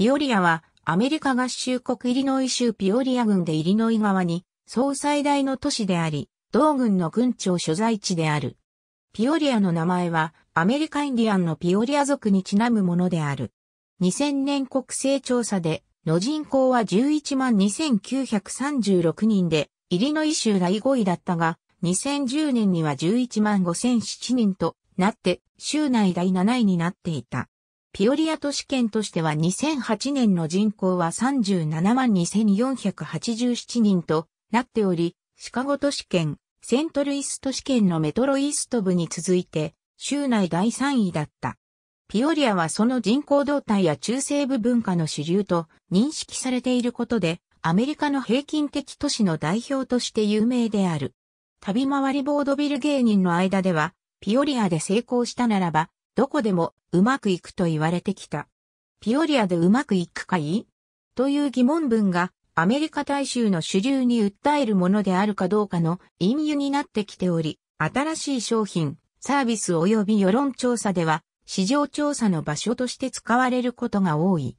ピオリアはアメリカ合衆国イリノイ州ピオリア郡でイリノイ側に総最大の都市であり、同郡の郡庁所在地である。ピオリアの名前はアメリカインディアンのピオリア族にちなむものである。2000年国勢調査での人口は11万2936人で、イリノイ州第5位だったが、2010年には11万5007人となって、州内第7位になっていた。ピオリア都市圏としては2008年の人口は372,487人となっており、シカゴ都市圏、セントルイス都市圏のメトロイースト部に続いて、州内第3位だった。ピオリアはその人口動態や中西部文化の主流と認識されていることで、アメリカの平均的都市の代表として有名である。旅回りボードビル芸人の間では、ピオリアで成功したならば、どこでもうまくいくと言われてきた。ピオリアでうまくいくかいという疑問文がアメリカ大衆の主流に訴えるものであるかどうかの隠喩になってきており、新しい商品、サービス及び世論調査では市場調査の場所として使われることが多い。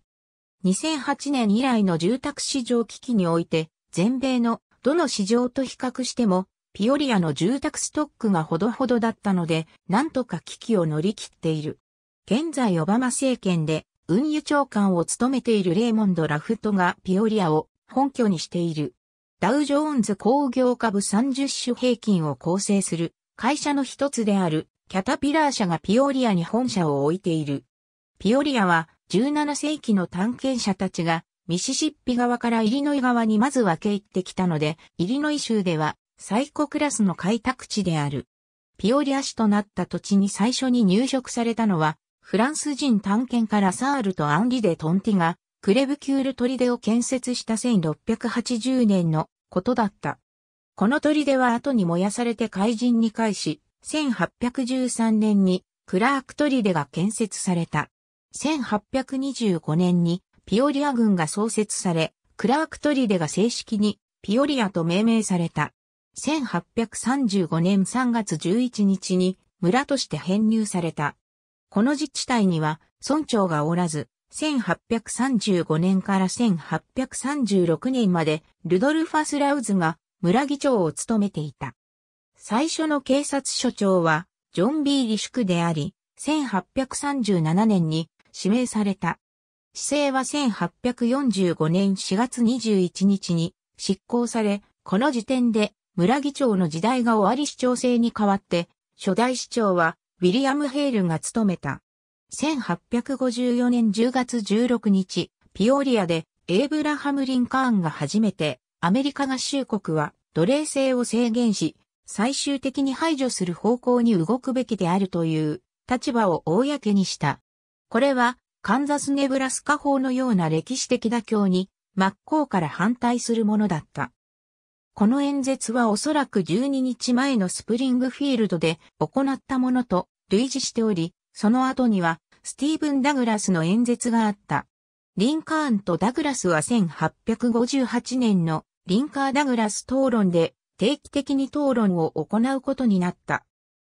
2008年以来の住宅市場危機において、全米のどの市場と比較してもピオリアの住宅ストックがほどほどだったので、なんとか危機を乗り切っている。現在オバマ政権で運輸長官を務めているレイモンド・ラフトがピオリアを本拠にしている。ダウジョーンズ工業株30種平均を構成する会社の一つであるキャタピラー社がピオリアに本社を置いている。ピオリアは17世紀の探検者たちがミシシッピ側からイリノイ側にまず分け入ってきたので、イリノイ州では最古クラスの開拓地である。ピオリア市となった土地に最初に入植されたのは、フランス人探検家ラサールとアンリデ・トンティが、クレブキュール砦を建設した1680年のことだった。この砦は後に燃やされて怪人に返し、1813年にクラーク砦が建設された。1825年にピオリア軍が創設され、クラーク砦が正式にピオリアと命名された。1835年3月11日に村として編入された。この自治体には村長がおらず、1835年から1836年までルドルファス・ラウズが村議長を務めていた。最初の警察署長はジョン・ビーリシュクであり、1837年に指名された。市政は1845年4月21日に執行され、この時点で村議長の時代が終わり市長制に代わって、初代市長は、ウィリアム・ヘイルが務めた。1854年10月16日、ピオリアで、エイブラハム・リンカーンが初めて、アメリカ合衆国は、奴隷制を制限し、最終的に排除する方向に動くべきであるという立場を公にした。これは、カンザス・ネブラスカ法のような歴史的妥協に真っ向から反対するものだった。この演説はおそらく12日前のスプリングフィールドで行ったものと類似しており、その後にはスティーブン・ダグラスの演説があった。リンカーンとダグラスは1858年のリンカー・ダグラス討論で定期的に討論を行うことになった。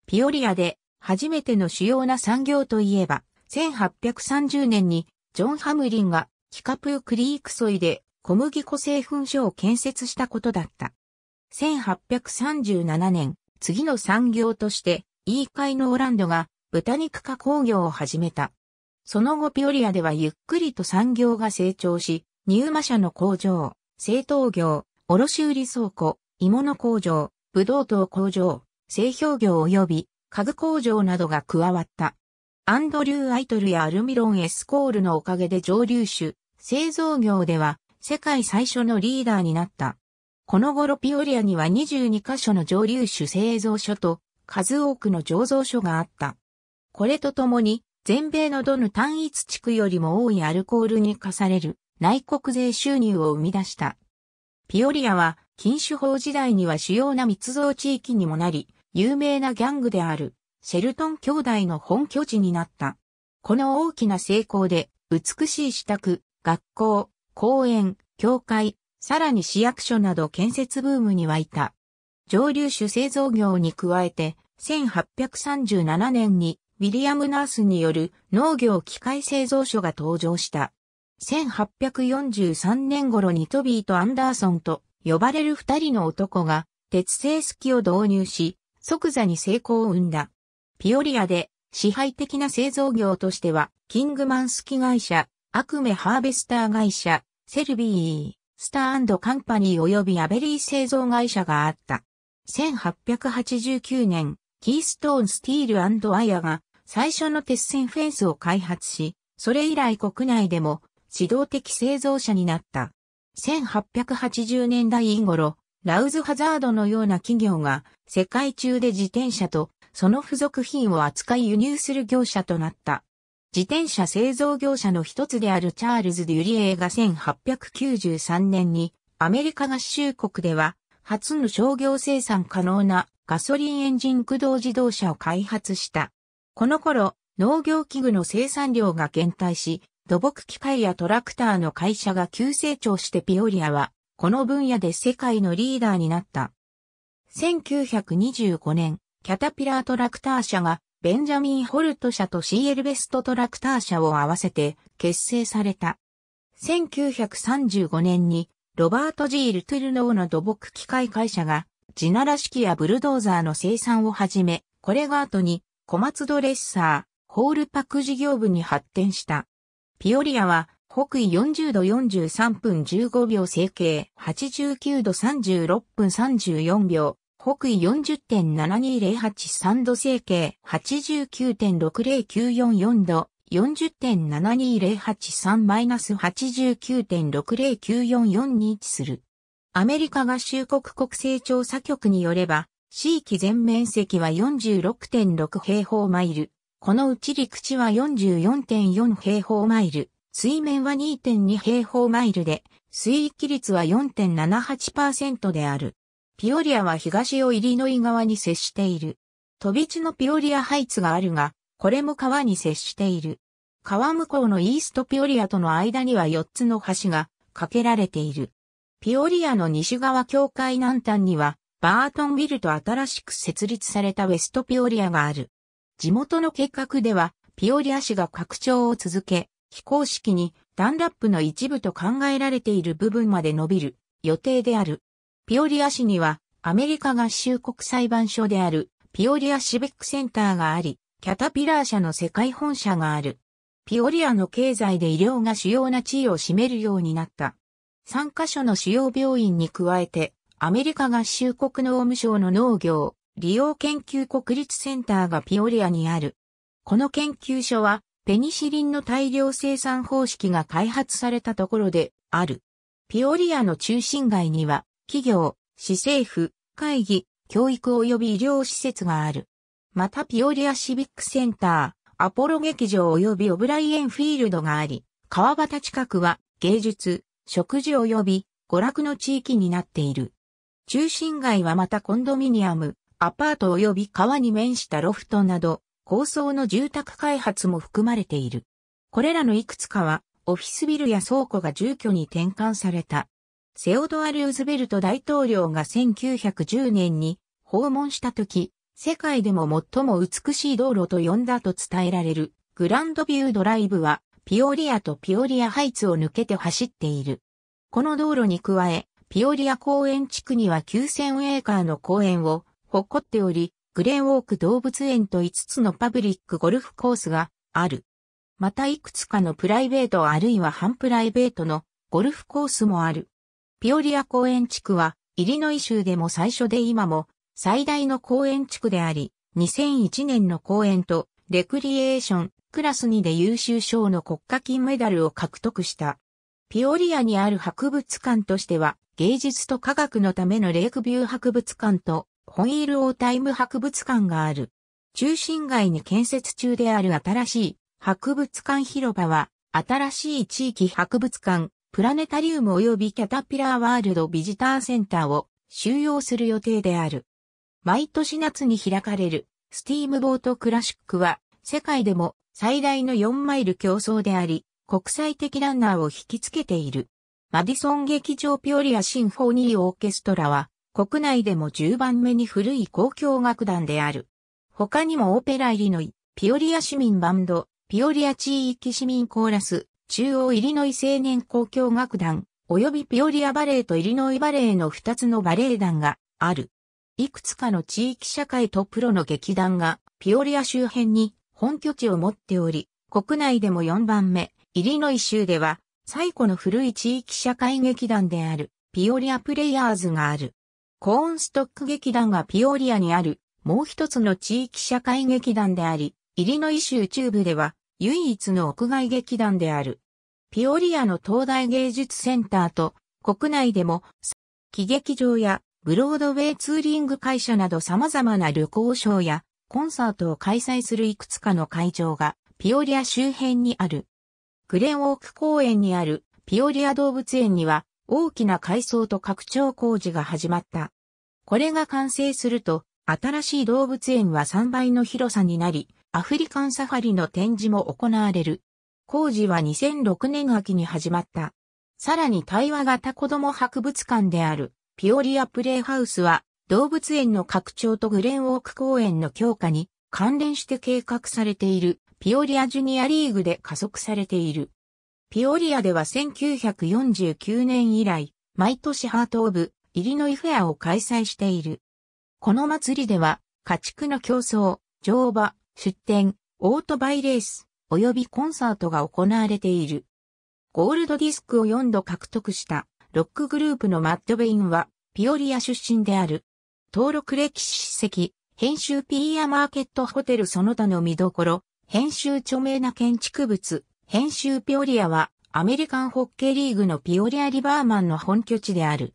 ピオリアで初めての主要な産業といえば、1830年にジョン・ハムリンがキカプークリーク沿いで小麦粉製粉所を建設したことだった。1837年、次の産業として、イーカイのオランドが豚肉加工業を始めた。その後ピオリアではゆっくりと産業が成長し、入馬ー社の工場、製糖業、卸売倉庫、芋の工場、ブドウ糖工場、製氷業及び家具工場などが加わった。アンドリュー・アイトルやアルミロン・エスコールのおかげで蒸留酒、製造業では世界最初のリーダーになった。この頃ピオリアには22カ所の蒸留酒製造所と数多くの醸造所があった。これとともに全米のどの単一地区よりも多いアルコールに課される内国税収入を生み出した。ピオリアは禁酒法時代には主要な密造地域にもなり、有名なギャングであるシェルトン兄弟の本拠地になった。この大きな成功で美しい支度、学校、公園、教会、さらに市役所など建設ブームに沸いた。上流酒製造業に加えて、1837年にウィリアム・ナースによる農業機械製造所が登場した。1843年頃にトビーとアンダーソンと呼ばれる二人の男が鉄製スキを導入し、即座に成功を生んだ。ピオリアで支配的な製造業としては、キングマンスキ会社、アクメハーベスター会社、セルビー、スターカンパニー及びアベリー製造会社があった。1889年、キーストーンスティールアイアが最初の鉄線フェンスを開発し、それ以来国内でも指導的製造者になった。1880年代頃、ラウズハザードのような企業が世界中で自転車とその付属品を扱い輸入する業者となった。自転車製造業者の一つであるチャールズ・デュリエーが1893年にアメリカ合衆国では初の商業生産可能なガソリンエンジン駆動自動車を開発した。この頃、農業器具の生産量が減退し、土木機械やトラクターの会社が急成長してピオリアは、この分野で世界のリーダーになった。1925年、キャタピラートラクター社がベンジャミン・ホルト社と CL ベストトラクター社を合わせて結成された。1935年にロバート・ジール・トゥルノーの土木機械会社が地なら式やブルドーザーの生産を始め、これが後に小松ドレッサー、ホールパック事業部に発展した。ピオリアは北緯40度43分15秒整形、89度36分34秒、北緯40.7208三度整形89.60944度40.7208-3-89.60944に位置する。アメリカ合衆国国勢調査局によれば、地域全面積は46.6平方マイル。このうち陸地は44.4平方マイル。水面は2.2平方マイルで、水域率は4.78%である。ピオリアは東をイリノイ側に接している。飛び地のピオリアハイツがあるが、これも川に接している。川向こうのイーストピオリアとの間には4つの橋が架けられている。ピオリアの西側境界南端には、バートンビルと新しく設立されたウェストピオリアがある。地元の計画では、ピオリア市が拡張を続け、非公式にダンラップの一部と考えられている部分まで伸びる予定である。ピオリア市にはアメリカ合衆国裁判所であるピオリアシビックセンターがあり、キャタピラー社の世界本社がある。ピオリアの経済で医療が主要な地位を占めるようになった。3カ所の主要病院に加えて、アメリカ合衆国農務省の農業、利用研究国立センターがピオリアにある。この研究所は、ペニシリンの大量生産方式が開発されたところである。ピオリアの中心街には、企業、市政府、会議、教育及び医療施設がある。またピオリアシビックセンター、アポロ劇場及びオブライエンフィールドがあり、川端近くは芸術、食事及び娯楽の地域になっている。中心街はまたコンドミニアム、アパート及び川に面したロフトなど、高層の住宅開発も含まれている。これらのいくつかは、オフィスビルや倉庫が住居に転換された。セオドア・ルーズベルト大統領が1910年に訪問した時、世界でも最も美しい道路と呼んだと伝えられるグランドビュードライブはピオリアとピオリアハイツを抜けて走っている。この道路に加え、ピオリア公園地区には9000エーカーの公園を誇っており、グレンウォーク動物園と5つのパブリックゴルフコースがある。またいくつかのプライベートあるいは半プライベートのゴルフコースもある。ピオリア公園地区は、イリノイ州でも最初で今も、最大の公園地区であり、2001年の公園と、レクリエーション、クラス2で優秀賞の国家金メダルを獲得した。ピオリアにある博物館としては、芸術と科学のためのレイクビュー博物館と、ホイールオータイム博物館がある。中心街に建設中である新しい博物館広場は、新しい地域博物館、プラネタリウム及びキャタピラーワールドビジターセンターを収容する予定である。毎年夏に開かれるスティームボートクラシックは世界でも最大の4マイル競争であり、国際的ランナーを引きつけている。マディソン劇場ピオリアシンフォニーオーケストラは国内でも10番目に古い公共楽団である。他にもオペラ入りのピオリア市民バンド、ピオリア地域市民コーラス、中央イリノイ青年交響楽団、及びピオリアバレエとイリノイバレエの2つのバレエ団がある。いくつかの地域社会とプロの劇団が、ピオリア周辺に本拠地を持っており、国内でも4番目、イリノイ州では、最古の古い地域社会劇団である、ピオリアプレイヤーズがある。コーンストック劇団がピオリアにある、もう一つの地域社会劇団であり、イリノイ州中部では、唯一の屋外劇団である。ピオリアの東大芸術センターと国内でも喜劇場やブロードウェイツーリング会社など様々な旅行ショーやコンサートを開催するいくつかの会場がピオリア周辺にある。グレンウォーク公園にあるピオリア動物園には大きな改装と拡張工事が始まった。これが完成すると新しい動物園は3倍の広さになり、アフリカンサファリの展示も行われる。工事は2006年秋に始まった。さらに対話型子供博物館であるピオリアプレイハウスは動物園の拡張とグレンウォーク公園の強化に関連して計画されているピオリアジュニアリーグで加速されている。ピオリアでは1949年以来、毎年ハート・オブ・イリノイフェアを開催している。この祭りでは、家畜の競争、乗馬、出店、オートバイレース、及びコンサートが行われている。ゴールドディスクを4度獲得したロックグループのマッド・ベインはピオリア出身である。登録歴史史跡、編集ピーアマーケットホテルその他の見どころ、編集著名な建築物、編集ピオリアはアメリカンホッケーリーグのピオリア・リバーマンの本拠地である。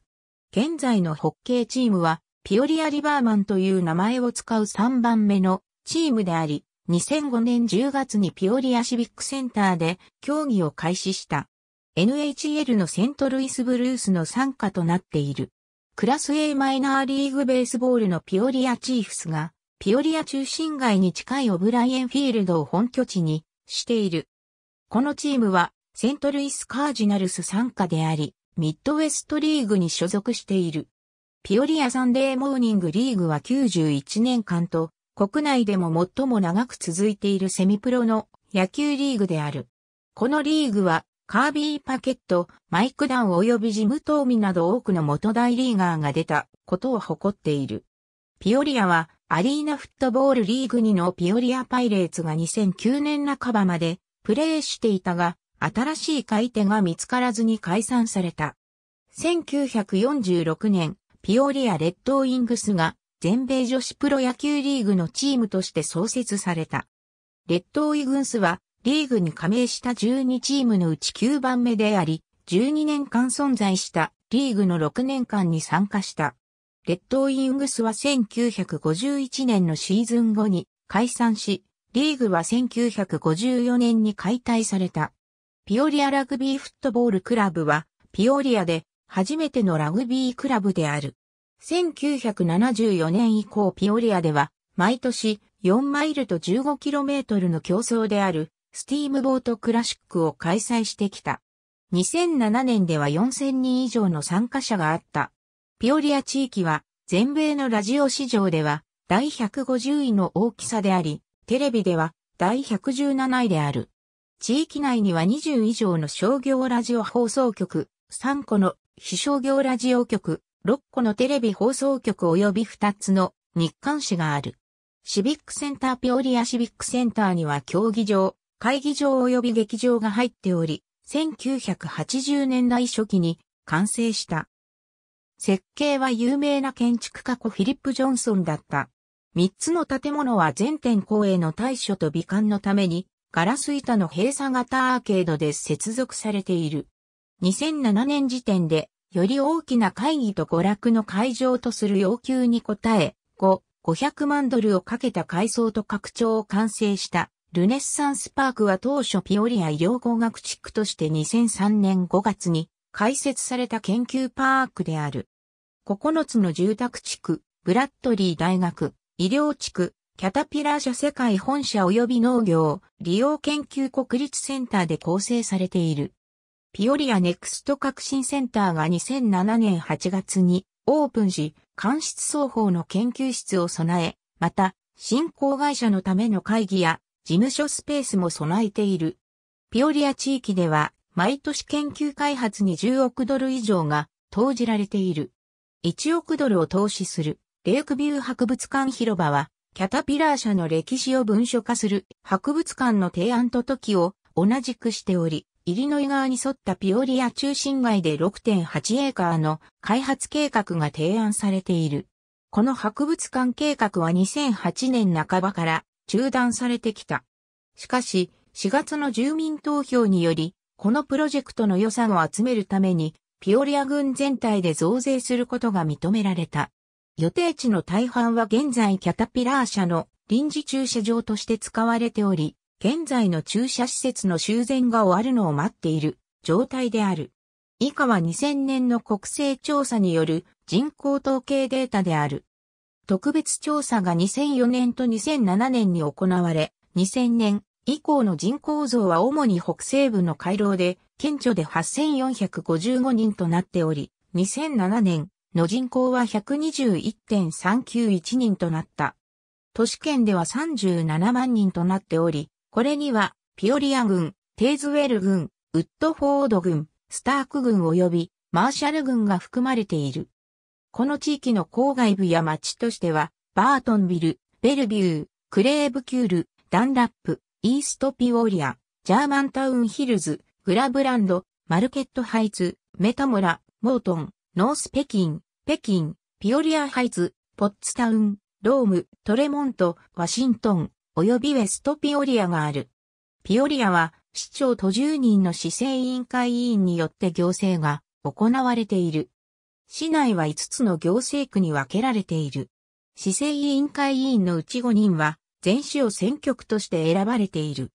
現在のホッケーチームはピオリア・リバーマンという名前を使う3番目のチームであり、2005年10月にピオリアシビックセンターで競技を開始した。NHL のセントルイスブルースの参加となっている。クラス A マイナーリーグベースボールのピオリアチーフスが、ピオリア中心街に近いオブライエンフィールドを本拠地にしている。このチームは、セントルイスカージナルス参加であり、ミッドウェストリーグに所属している。ピオリアサンデーモーニングリーグは91年間と国内でも最も長く続いているセミプロの野球リーグである。このリーグは、カービー・パケット、マイク・ダウン及びジム・トーミなど多くの元大リーガーが出たことを誇っている。ピオリアは、アリーナフットボールリーグ2のピオリアパイレーツが2009年半ばまでプレーしていたが、新しい買い手が見つからずに解散された。1946年、ピオリアレッドウィングスが全米女子プロ野球リーグのチームとして創設された。レッドオイグンスは、リーグに加盟した12チームのうち9番目であり、12年間存在したリーグの6年間に参加した。レッドウィングスは1951年のシーズン後に解散し、リーグは1954年に解体された。ピオリアラグビーフットボールクラブは、ピオリアで初めてのラグビークラブである。1974年以降ピオリアでは、毎年4マイルと1 5トルの競争である、スティームボートクラシックを開催してきた。2007年では4000人以上の参加者があった。ピオリア地域は、全米のラジオ市場では、第150位の大きさであり、テレビでは、第117位である。地域内には20以上の商業ラジオ放送局、3個の非商業ラジオ局、6個のテレビ放送局及び2つの日刊誌がある。シビックセンターピオリアシビックセンターには競技場、会議場及び劇場が入っており、1980年代初期に完成した。設計は有名な建築家子フィリップ・ジョンソンだった。3つの建物は全店公営の対処と美観のために、ガラス板の閉鎖型アーケードで接続されている。2007年時点でより大きな会議と娯楽の会場とする要求に応え、5、500万ドルをかけた改装と拡張を完成したルネッサンスパークは当初ピオリア医療工学地区として2003年5月に開設された研究パークである。9つの住宅地区、ブラッドリー大学、医療地区、キャタピラー社世界本社及び農業、利用研究国立センターで構成されている。ピオリアネクスト革新センターが2007年8月にオープンし、間質双方の研究室を備え、また、新興会社のための会議や事務所スペースも備えている。ピオリア地域では、毎年研究開発に10億ドル以上が投じられている。1億ドルを投資するレイクビュー博物館広場は、キャタピラー社の歴史を文書化する博物館の提案と時を同じくしており、イリノイ側に沿ったピオリア中心街で6.8エーカーの開発計画が提案されている。この博物館計画は2008年半ばから中断されてきた。しかし、4月の住民投票により、このプロジェクトの予算を集めるために、ピオリア軍全体で増税することが認められた。予定地の大半は現在キャタピラー社の臨時駐車場として使われており、現在の駐車施設の修繕が終わるのを待っている状態である。以下は2000年の国勢調査による人口統計データである。特別調査が2004年と2007年に行われ、2000年以降の人口増は主に北西部の回廊で、県庁で8455人となっており、2007年の人口は121.391人となった。都市圏では37万人となっており、これには、ピオリア軍、テイズウェル軍、ウッドフォード軍、スターク軍及びマーシャル軍が含まれている。この地域の郊外部や町としては、バートンビル、ベルビュー、クレーブキュール、ダンラップ、イーストピオリア、ジャーマンタウンヒルズ、グラブランド、マルケットハイツ、メタモラ、モートン、ノース北京、北京、ピオリアハイツ、ポッツタウン、ローム、トレモント、ワシントン、及びウェストピオリアがある。ピオリアは、市長と10人の市政委員会委員によって行政が行われている。市内は5つの行政区に分けられている。市政委員会委員のうち5人は、全市を選挙区として選ばれている。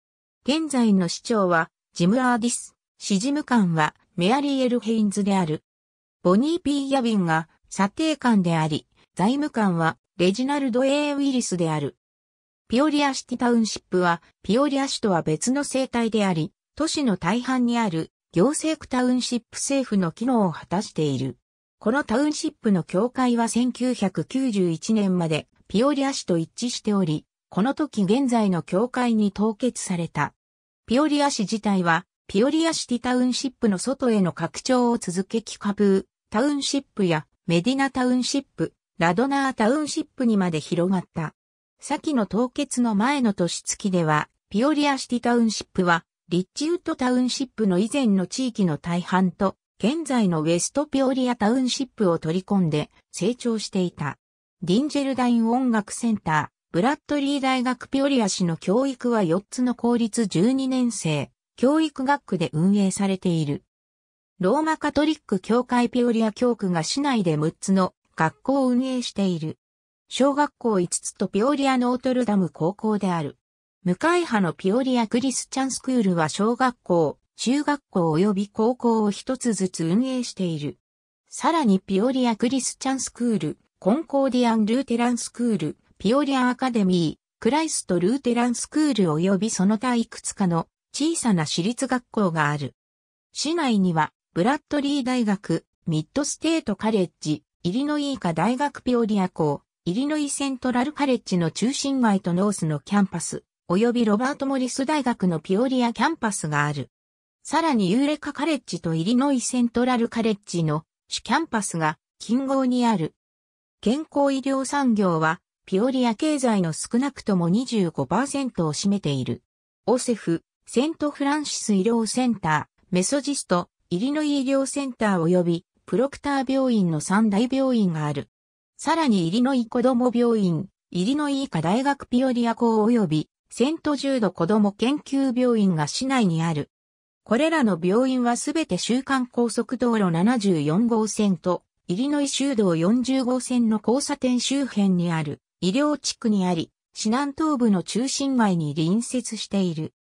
現在の市長は、ジム・アーディス、市事務官は、メアリー・エル・ヘインズである。ボニー・ピー・ヤビンが、査定官であり、財務官は、レジナルド・エ A・ ウィリスである。ピオリアシティタウンシップは、ピオリア市とは別の生態であり、都市の大半にある行政区タウンシップ政府の機能を果たしている。このタウンシップの境界は1991年までピオリア市と一致しており、この時現在の境界に凍結された。ピオリア市自体は、ピオリアシティタウンシップの外への拡張を続けキカブー、タウンシップやメディナタウンシップ、ラドナータウンシップにまで広がった。先の凍結の前の年月では、ピオリアシティタウンシップは、リッチウッドタウンシップの以前の地域の大半と、現在のウェストピオリアタウンシップを取り込んで成長していた。ディンジェルダイン音楽センター、ブラッドリー大学ピオリア市の教育は4つの公立12年生、教育学区で運営されている。ローマカトリック教会ピオリア教区が市内で6つの学校を運営している。小学校5つとピオリアノートルダム高校である。向かい派のピオリアクリスチャンスクールは小学校、中学校及び高校を一つずつ運営している。さらにピオリアクリスチャンスクール、コンコーディアン・ルーテランスクール、ピオリアアカデミー、クライスト・ルーテランスクール及びその他いくつかの小さな私立学校がある。市内には、ブラッドリー大学、ミッドステートカレッジ、イリノイーカ大学ピオリア校、イリノイセントラルカレッジの中心街とノースのキャンパス、及びロバート・モリス大学のピオリアキャンパスがある。さらにユーレカカレッジとイリノイセントラルカレッジの主キャンパスが近郊にある。健康医療産業はピオリア経済の少なくとも25%を占めている。オセフ、セントフランシス医療センター、メソジスト、イリノイ医療センター及びプロクター病院の三大病院がある。さらにイリノイ子ども病院、イリノイ医科大学ピオリア校及びセントード子ども研究病院が市内にある。これらの病院はすべて週間高速道路74号線とイリノイ州道40号線の交差点周辺にある医療地区にあり、市南東部の中心街に隣接している。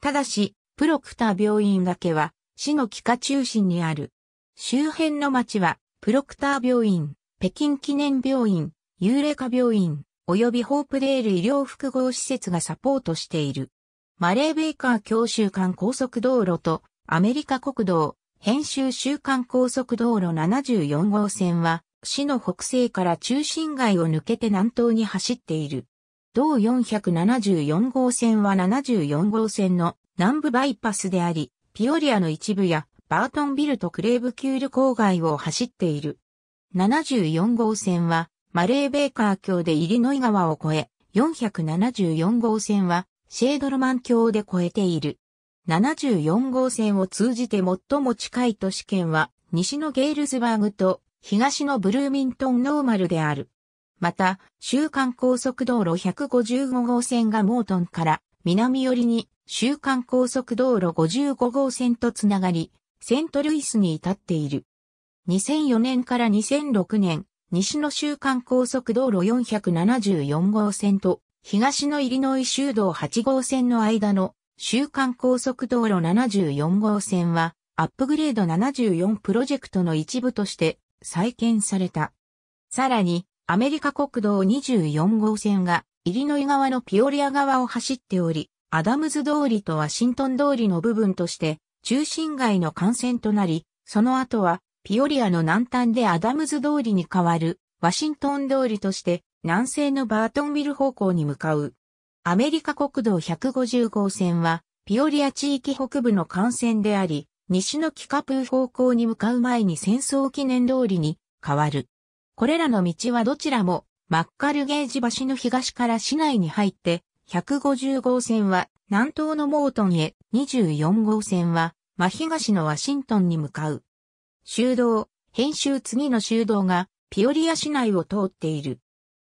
ただし、プロクター病院だけは市の帰化中心にある。周辺の町はプロクター病院、北京記念病院、ユーレカ病院、及びホープデール医療複合施設がサポートしている。マレーベイカー教習館高速道路とアメリカ国道、編集週間高速道路74号線は、市の北西から中心街を抜けて南東に走っている。同474号線は74号線の南部バイパスであり、ピオリアの一部やバートンビルとクレーブキュール郊外を走っている。74号線は、マレーベーカー橋でイリノイ川を越え、474号線は、シェードルマン橋で越えている。74号線を通じて最も近い都市圏は、西のゲールズバーグと東のブルーミントンノーマルである。また、週間高速道路155号線がモートンから南寄りに週間高速道路55号線とつながり、セントルイスに至っている。2004年から2006年、西の週間高速道路474号線と、東のイリノイ州道8号線の間の週間高速道路74号線はアップグレード74プロジェクトの一部として再建された。さらにアメリカ国道24号線がイリノイ側のピオリア側を走っており、アダムズ通りとワシントン通りの部分として中心街の幹線となり、その後はピオリアの南端でアダムズ通りに変わる、ワシントン通りとして南西のバートンビル方向に向かう。アメリカ国道150号線は、ピオリア地域北部の幹線であり、西のキカプー方向に向かう前に戦争記念通りに変わる。これらの道はどちらもマッカルゲージ橋の東から市内に入って、150号線は南東のモートンへ、24号線は真東のワシントンに向かう。修道、編集次の修道が、ピオリア市内を通っている。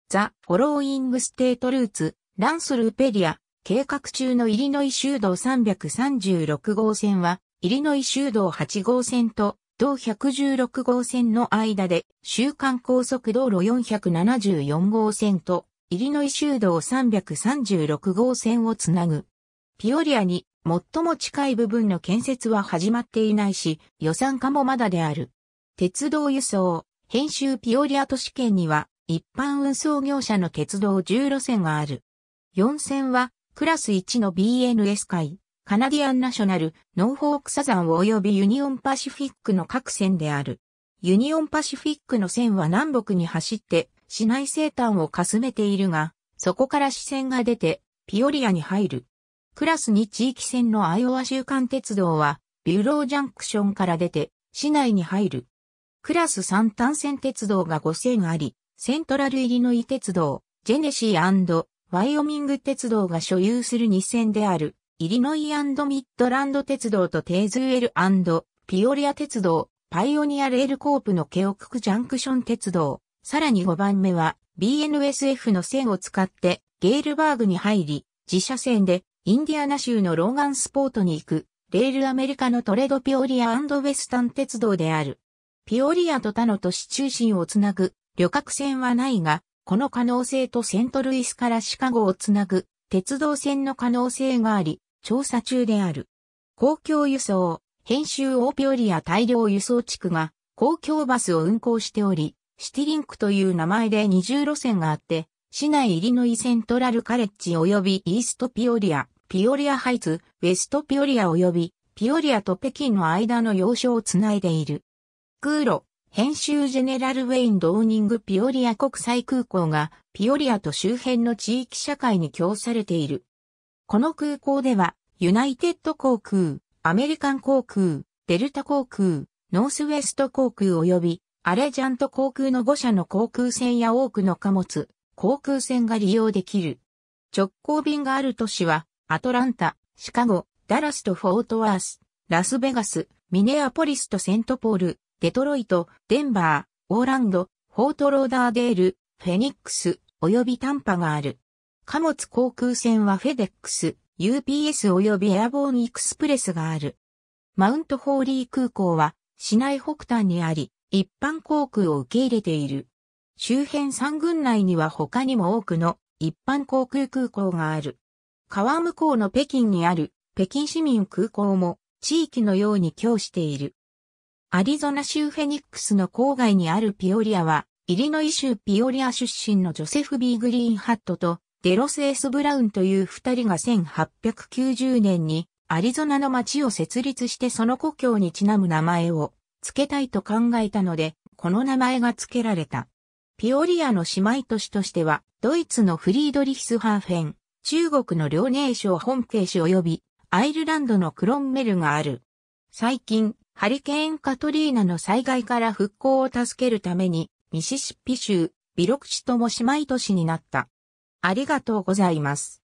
ザ・フォローイング・ステート・ルーツ、ランスル・ペリア、計画中のイリノイ修道336号線は、イリノイ修道8号線と、同116号線の間で、週間高速道路474号線と、イリノイ修道336号線をつなぐ。ピオリアに最も近い部分の建設は始まっていないし、予算化もまだである。鉄道輸送、編集ピオリア都市圏には、一般運送業者の鉄道10路線がある。4線は、クラス1の BNS 界、カナディアンナショナル、ノーフォークサザン及びユニオンパシフィックの各線である。ユニオンパシフィックの線は南北に走って、市内西端をかすめているが、そこから視線が出て、ピオリアに入る。クラス2地域線のアイオワ州間鉄道は、ビューロージャンクションから出て、市内に入る。クラス3単線鉄道が5線あり、セントラルイリノイ鉄道、ジェネシーワイオミング鉄道が所有する2線である、イリノイミッドランド鉄道とテーズエルピオリア鉄道、パイオニアレールコープのケオククジャンクション鉄道、さらに5番目は BNSF の線を使ってゲールバーグに入り、自社線でインディアナ州のローガンスポートに行く、レールアメリカのトレドピオリアウェスタン鉄道である。ピオリアと他の都市中心をつなぐ旅客船はないが、この可能性とセントルイスからシカゴをつなぐ鉄道線の可能性があり、調査中である。公共輸送、編集オーピオリア大量輸送地区が公共バスを運行しており、シティリンクという名前で20路線があって、市内入りのイセントラルカレッジ及びイーストピオリア、ピオリアハイツ、ウェストピオリア及び、ピオリアと北京の間の要所をつないでいる。空路、編集ジェネラルウェイン・ドーニング・ピオリア国際空港が、ピオリアと周辺の地域社会に供されている。この空港では、ユナイテッド航空、アメリカン航空、デルタ航空、ノースウェスト航空及び、アレジャント航空の5社の航空船や多くの貨物、航空船が利用できる。直行便がある都市は、アトランタ、シカゴ、ダラスとフォートワース、ラスベガス、ミネアポリスとセントポール、デトロイト、デンバー、オーランド、フォートローダーデール、フェニックス、及びタンパがある。貨物航空船はフェデックス、UPS 及びエアボーンエクスプレスがある。マウントホーリー空港は市内北端にあり、一般航空を受け入れている。周辺三軍内には他にも多くの一般航空空港がある。川向こうの北京にある北京市民空港も地域のように供している。アリゾナ州フェニックスの郊外にあるピオリアは、イリノイ州ピオリア出身のジョセフ・ビー・グリーンハットとデロス・エス・ブラウンという二人が1890年にアリゾナの町を設立してその故郷にちなむ名前を付けたいと考えたので、この名前が付けられた。ピオリアの姉妹都市としては、ドイツのフリードリヒスハーフェン、中国の遼寧省本平市及びアイルランドのクロンメルがある。最近、ハリケーンカトリーナの災害から復興を助けるために、ミシシッピ州、ビロクチとも姉妹都市になった。ありがとうございます。